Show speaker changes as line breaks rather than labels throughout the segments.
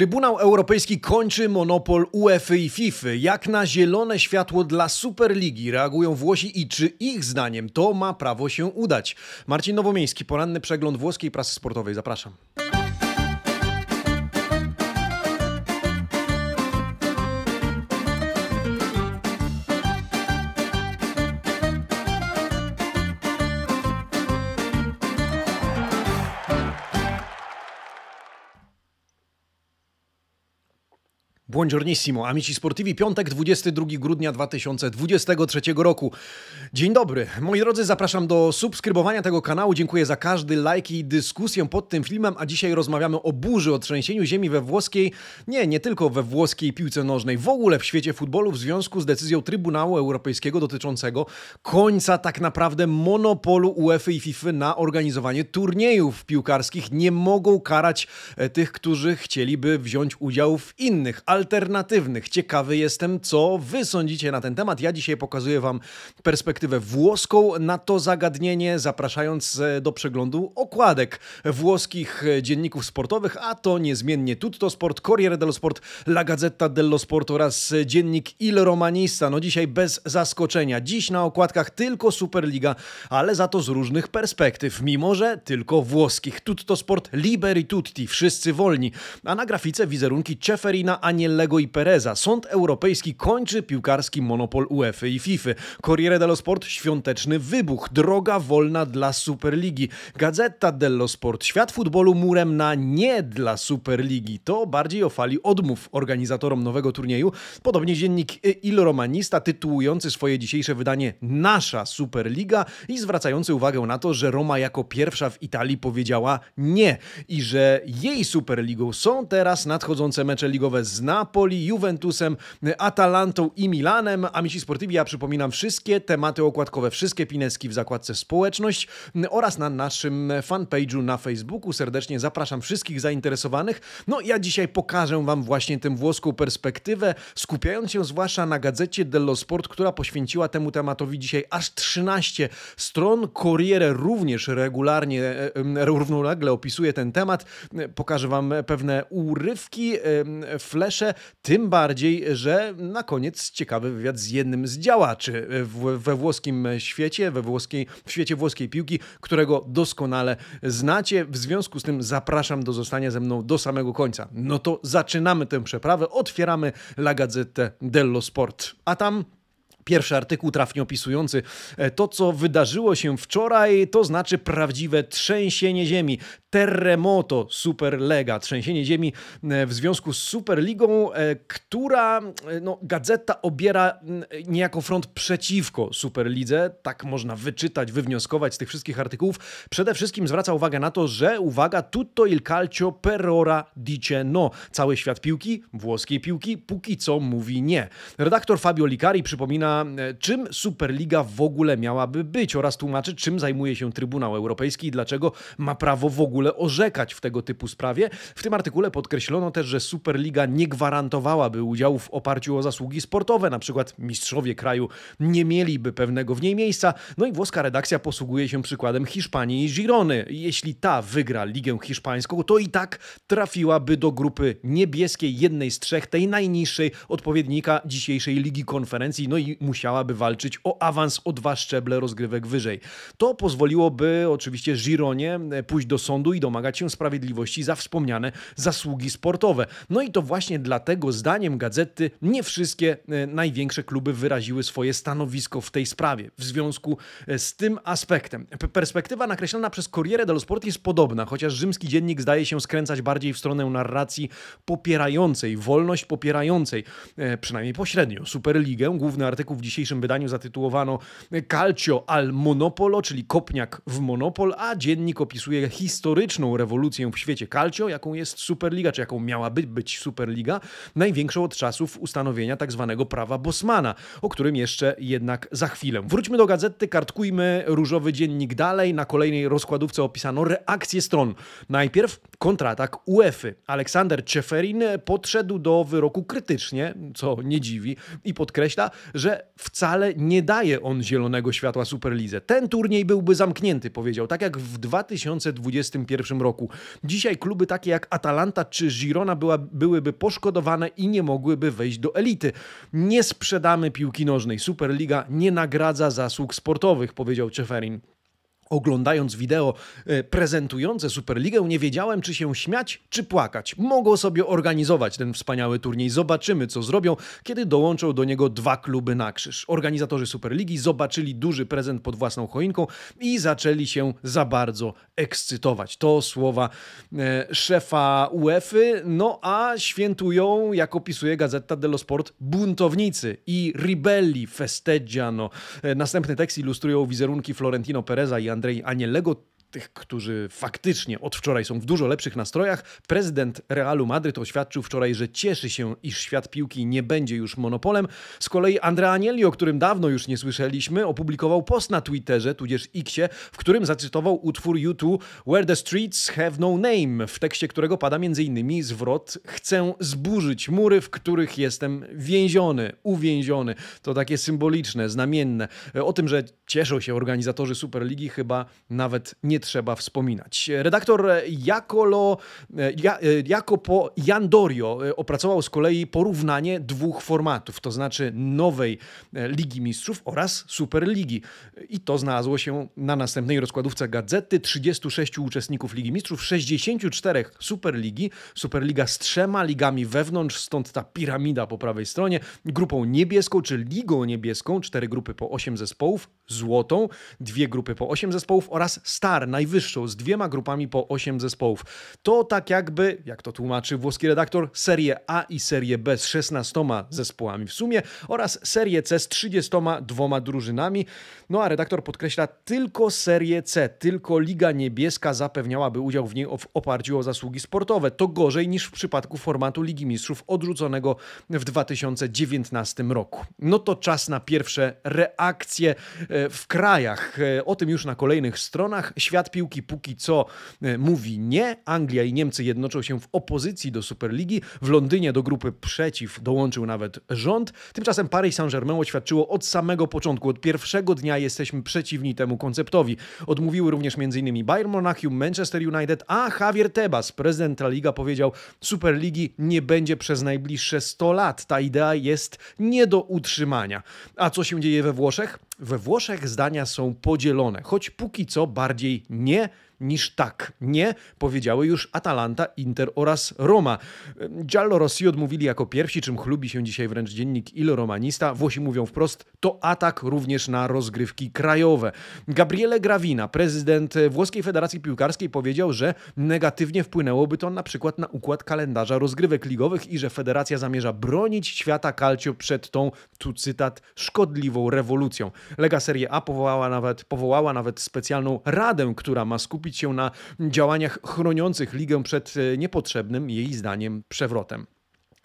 Trybunał Europejski kończy monopol UEFA i FIFA. Jak na zielone światło dla Superligi reagują Włosi i czy ich zdaniem to ma prawo się udać? Marcin Nowomiejski, poranny przegląd włoskiej prasy sportowej. Zapraszam. Buongiornissimo, amici sportivi, piątek 22 grudnia 2023 roku. Dzień dobry, moi drodzy, zapraszam do subskrybowania tego kanału. Dziękuję za każdy like i dyskusję pod tym filmem, a dzisiaj rozmawiamy o burzy, o trzęsieniu ziemi we włoskiej, nie, nie tylko we włoskiej piłce nożnej, w ogóle w świecie futbolu w związku z decyzją Trybunału Europejskiego dotyczącego końca tak naprawdę monopolu UEFA i FIFA na organizowanie turniejów piłkarskich. Nie mogą karać e, tych, którzy chcieliby wziąć udział w innych, ale alternatywnych. Ciekawy jestem, co wy sądzicie na ten temat. Ja dzisiaj pokazuję wam perspektywę włoską na to zagadnienie, zapraszając e, do przeglądu okładek włoskich e, dzienników sportowych, a to niezmiennie Tutto Sport, Corriere dello Sport, La Gazzetta dello Sport oraz e, dziennik Il Romanista. No dzisiaj bez zaskoczenia. Dziś na okładkach tylko Superliga, ale za to z różnych perspektyw, mimo że tylko włoskich. Tutto Sport Liberi Tutti, wszyscy wolni. A na grafice wizerunki Ceferina Aniel Aniellego i Pereza. Sąd Europejski kończy piłkarski monopol UEFA i FIFA. Corriere dello Sport świąteczny wybuch. Droga wolna dla Superligi. Gazeta dello Sport. Świat futbolu murem na nie dla Superligi. To bardziej o fali odmów organizatorom nowego turnieju. Podobnie dziennik y, Il Romanista tytułujący swoje dzisiejsze wydanie Nasza Superliga i zwracający uwagę na to, że Roma jako pierwsza w Italii powiedziała nie i że jej Superligą są teraz nadchodzące mecze ligowe z Napoli, Juventusem, Atalantą i Milanem. Amici Sportivi, ja przypominam wszystkie tematy okładkowe, wszystkie pineski w zakładce społeczność oraz na naszym fanpage'u na Facebooku. Serdecznie zapraszam wszystkich zainteresowanych. No ja dzisiaj pokażę Wam właśnie tę włoską perspektywę, skupiając się zwłaszcza na gazecie dello Sport, która poświęciła temu tematowi dzisiaj aż 13 stron. Corriere również regularnie, e, równolegle opisuje ten temat. Pokażę Wam pewne urywki, flesze, tym bardziej, że na koniec ciekawy wywiad z jednym z działaczy we włoskim świecie, we włoskiej, w świecie włoskiej piłki, którego doskonale znacie. W związku z tym zapraszam do zostania ze mną do samego końca. No to zaczynamy tę przeprawę, otwieramy La Gazzetta dello Sport, a tam Pierwszy artykuł trafnie opisujący e, to, co wydarzyło się wczoraj, to znaczy prawdziwe trzęsienie ziemi, terremoto Superlega, trzęsienie ziemi e, w związku z Superligą, e, która no, gazeta obiera niejako front przeciwko Superlidze, tak można wyczytać, wywnioskować z tych wszystkich artykułów. Przede wszystkim zwraca uwagę na to, że uwaga, tutto il calcio per ora dice no. Cały świat piłki, włoskiej piłki, póki co mówi nie. Redaktor Fabio Licari przypomina, E, czym Superliga w ogóle miałaby być oraz tłumaczy, czym zajmuje się Trybunał Europejski i dlaczego ma prawo w ogóle orzekać w tego typu sprawie. W tym artykule podkreślono też, że Superliga nie gwarantowałaby udziału w oparciu o zasługi sportowe, na przykład mistrzowie kraju nie mieliby pewnego w niej miejsca. No i włoska redakcja posługuje się przykładem Hiszpanii i Girony. Jeśli ta wygra Ligę Hiszpańską, to i tak trafiłaby do grupy niebieskiej, jednej z trzech, tej najniższej odpowiednika dzisiejszej Ligi Konferencji, no i musiałaby walczyć o awans o dwa szczeble rozgrywek wyżej. To pozwoliłoby oczywiście Gironie e, pójść do sądu i domagać się sprawiedliwości za wspomniane zasługi sportowe. No i to właśnie dlatego zdaniem gazety nie wszystkie e, największe kluby wyraziły swoje stanowisko w tej sprawie. W związku e, z tym aspektem. Perspektywa nakreślona przez Corriere dello Sport jest podobna, chociaż rzymski dziennik zdaje się skręcać bardziej w stronę narracji popierającej, wolność popierającej, przynajmniej pośrednio, Superligę, główny artykuł w dzisiejszym wydaniu zatytułowano Calcio al Monopolo, czyli kopniak w monopol, a dziennik opisuje historyczną rewolucję w świecie calcio, jaką jest Superliga, czy jaką miałaby być Superliga, największą od czasów ustanowienia tak zwanego prawa Bosmana, o którym jeszcze jednak za chwilę. Wróćmy do gazety, kartkujmy różowy dziennik dalej. Na kolejnej rozkładówce opisano reakcję stron. Najpierw kontratak UEFA. Aleksander Czeferin podszedł do wyroku krytycznie, co nie dziwi, i podkreśla, że wcale nie daje on zielonego światła Superlize. Ten turniej byłby zamknięty, powiedział, tak jak w 2021 roku. Dzisiaj kluby takie jak Atalanta czy Girona była, byłyby poszkodowane i nie mogłyby wejść do elity. Nie sprzedamy piłki nożnej. Superliga nie nagradza zasług sportowych, powiedział Czeferin. Oglądając wideo e, prezentujące Superligę, nie wiedziałem, czy się śmiać, czy płakać. Mogą sobie organizować ten wspaniały turniej. Zobaczymy, co zrobią, kiedy dołączą do niego dwa kluby na krzyż. Organizatorzy Superligi zobaczyli duży prezent pod własną choinką i zaczęli się za bardzo ekscytować. To słowa e, szefa UEFA. No a świętują, jak opisuje Gazeta dello Sport, buntownicy i ribelli festeggiano. E, następny tekst ilustrują wizerunki Florentino Pereza i Andrzeja Andrei Anielego tych, którzy faktycznie od wczoraj są w dużo lepszych nastrojach, prezydent Realu Madryt oświadczył wczoraj, że cieszy się, iż świat piłki nie będzie już monopolem. Z kolei Andrea Anieli, o którym dawno już nie słyszeliśmy, opublikował post na Twitterze, tudzież Xie, w którym zacytował utwór YouTube Where the Streets Have No Name, w tekście którego pada m.in. zwrot Chcę zburzyć mury, w których jestem więziony, uwięziony. To takie symboliczne, znamienne. E, o tym, że cieszą się organizatorzy Superligi chyba nawet nie trzeba wspominać. Redaktor Jakolo, Jakopo Jandorio e, opracował z kolei porównanie dwóch formatów, to znaczy nowej e, Ligi Mistrzów oraz Superligi. I to znalazło się na następnej rozkładówce gazety. 36 uczestników Ligi Mistrzów, 64 Superligi, Superliga z trzema ligami wewnątrz, stąd ta piramida po prawej stronie, grupą niebieską czy ligą niebieską, cztery grupy po 8 zespołów, złotą, dwie grupy po 8 zespołów oraz star najwyższą z dwiema grupami po 8 zespołów. To tak jakby, jak to tłumaczy włoski redaktor, serię A i serię B z 16 zespołami w sumie oraz serię C z 32 drużynami. No a redaktor podkreśla tylko serię C, tylko Liga Niebieska zapewniałaby udział w niej w oparciu o zasługi sportowe. To gorzej niż w przypadku formatu Ligi Mistrzów odrzuconego w 2019 roku. No to czas na pierwsze reakcje e, w krajach. E, o tym już na kolejnych stronach. Świat świat piłki póki co e, mówi nie. Anglia i Niemcy jednoczą się w opozycji do Superligi. W Londynie do grupy przeciw dołączył nawet rząd. Tymczasem Paris Saint-Germain oświadczyło od samego początku, od pierwszego dnia jesteśmy przeciwni temu konceptowi. Odmówiły również m.in. Bayern Monachium, Manchester United, a Javier Tebas, prezydent La Liga, powiedział: Superligi nie będzie przez najbliższe 100 lat. Ta idea jest nie do utrzymania. A co się dzieje we Włoszech? We Włoszech zdania są podzielone, choć póki co bardziej nie niż tak. Nie powiedziały już Atalanta, Inter oraz Roma. Giallo Rossi odmówili jako pierwsi, czym chlubi się dzisiaj wręcz dziennik Il Romanista. Włosi mówią wprost, to atak również na rozgrywki krajowe. Gabriele Gravina, prezydent Włoskiej Federacji Piłkarskiej powiedział, że negatywnie wpłynęłoby to na przykład na układ kalendarza rozgrywek ligowych i że federacja zamierza bronić świata calcio przed tą, tu cytat, szkodliwą rewolucją. Lega Serie A powołała nawet, powołała nawet specjalną radę, która ma skupić skupić się na działaniach chroniących ligę przed e, niepotrzebnym, jej zdaniem, przewrotem.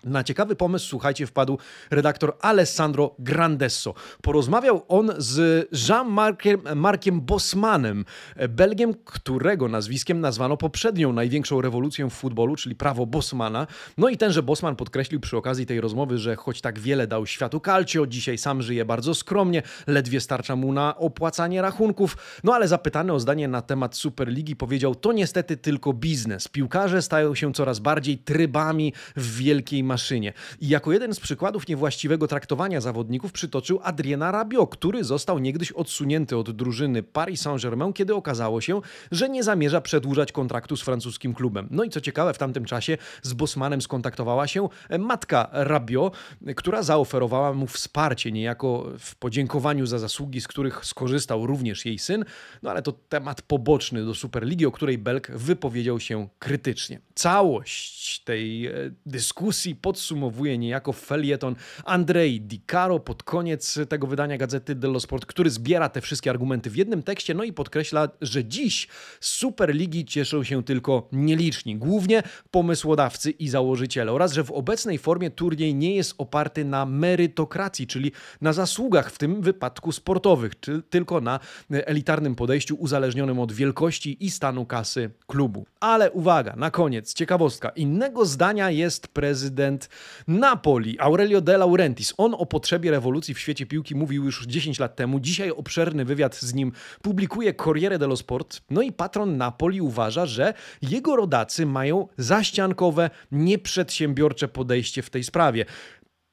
Na ciekawy pomysł, słuchajcie, wpadł redaktor Alessandro Grandesso. Porozmawiał on z Jean-Markiem Markiem Bosmanem, Belgiem, którego nazwiskiem nazwano poprzednią największą rewolucją w futbolu, czyli prawo Bosmana. No i tenże Bosman podkreślił przy okazji tej rozmowy, że choć tak wiele dał światu calcio, dzisiaj sam żyje bardzo skromnie, ledwie starcza mu na opłacanie rachunków. No ale zapytany o zdanie na temat Superligi powiedział, to niestety tylko biznes. Piłkarze stają się coraz bardziej trybami w wielkiej maszynie. I jako jeden z przykładów niewłaściwego traktowania zawodników przytoczył Adriana Rabio, który został niegdyś odsunięty od drużyny Paris Saint-Germain, kiedy okazało się, że nie zamierza przedłużać kontraktu z francuskim klubem. No i co ciekawe, w tamtym czasie z Bosmanem skontaktowała się e, matka Rabio, która zaoferowała mu wsparcie niejako w podziękowaniu za zasługi, z których skorzystał również jej syn. No ale to temat poboczny do Superligi, o której Belk wypowiedział się krytycznie. Całość tej e, dyskusji podsumowuje niejako felieton Andrei Di Caro pod koniec tego wydania gazety dello Sport, który zbiera te wszystkie argumenty w jednym tekście, no i podkreśla, że dziś z Superligi cieszą się tylko nieliczni, głównie pomysłodawcy i założyciele, oraz że w obecnej formie turniej nie jest oparty na merytokracji, czyli na zasługach, w tym wypadku sportowych, czy tylko na e, elitarnym podejściu uzależnionym od wielkości i stanu kasy klubu. Ale uwaga, na koniec ciekawostka. Innego zdania jest prezydent prezydent Napoli, Aurelio De Laurentiis. On o potrzebie rewolucji w świecie piłki mówił już 10 lat temu. Dzisiaj obszerny wywiad z nim publikuje Corriere dello Sport. No i patron Napoli uważa, że jego rodacy mają zaściankowe, nieprzedsiębiorcze podejście w tej sprawie.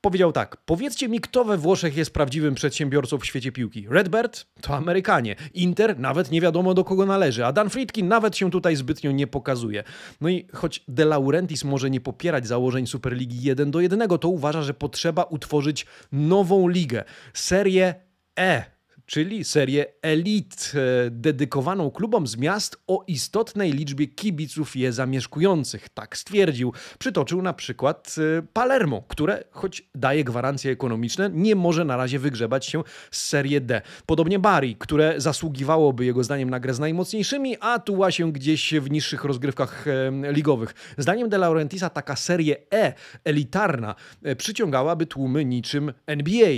Powiedział tak: Powiedzcie mi, kto we Włoszech jest prawdziwym przedsiębiorcą w świecie piłki. Redbert to Amerykanie, Inter nawet nie wiadomo do kogo należy, a Dan Friedkin nawet się tutaj zbytnio nie pokazuje. No i choć De Laurentiis może nie popierać założeń Superligi 1 do 1, to uważa, że potrzeba utworzyć nową ligę, serię E czyli serię Elite, e, dedykowaną klubom z miast o istotnej liczbie kibiców je zamieszkujących. Tak stwierdził. Przytoczył na przykład e, Palermo, które, choć daje gwarancje ekonomiczne, nie może na razie wygrzebać się z serii D. Podobnie Bari, które zasługiwałoby jego zdaniem na grę z najmocniejszymi, a tuła się gdzieś w niższych rozgrywkach e, ligowych. Zdaniem De Laurentisa taka serie E, elitarna, przyciągałaby tłumy niczym NBA,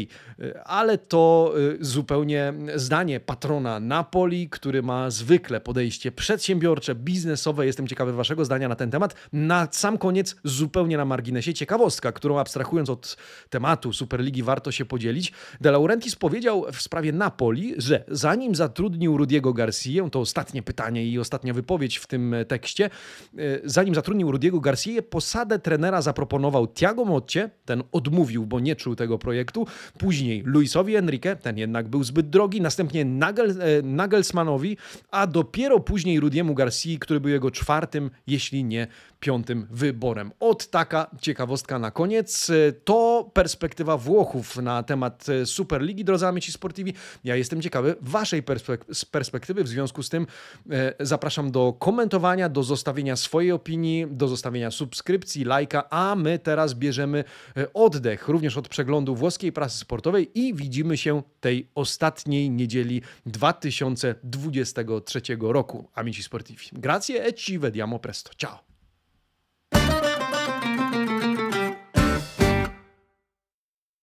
ale to zupełnie zdanie patrona Napoli, który ma zwykle podejście przedsiębiorcze, biznesowe. Jestem ciekawy Waszego zdania na ten temat. Na sam koniec, zupełnie na marginesie, ciekawostka, którą abstrahując od tematu Superligi warto się podzielić. De Laurentiis powiedział w sprawie Napoli, że zanim zatrudnił Rudiego Garcia, to ostatnie pytanie i ostatnia wypowiedź w tym tekście, e, zanim zatrudnił Rudiego Garcia, posadę trenera zaproponował Tiago Motcie, ten odmówił, bo nie czuł tego projektu. Później Luisowi Enrique, ten jednak był zbyt zbyt drogi, następnie Nagel, e, Nagelsmanowi, a dopiero później Rudiemu Garcia, który był jego czwartym, jeśli nie piątym wyborem. Od taka ciekawostka na koniec. E, to perspektywa Włochów na temat e, Superligi, drodzy amici sportivi. Ja jestem ciekawy waszej perspektywy, w związku z tym e, zapraszam do komentowania, do zostawienia swojej opinii, do zostawienia subskrypcji, lajka, a my teraz bierzemy oddech również od przeglądu włoskiej prasy sportowej i widzimy się tej ostatniej niedzieli 2023 roku. Amici sportivi. Grazie e ci vediamo presto. Ciao!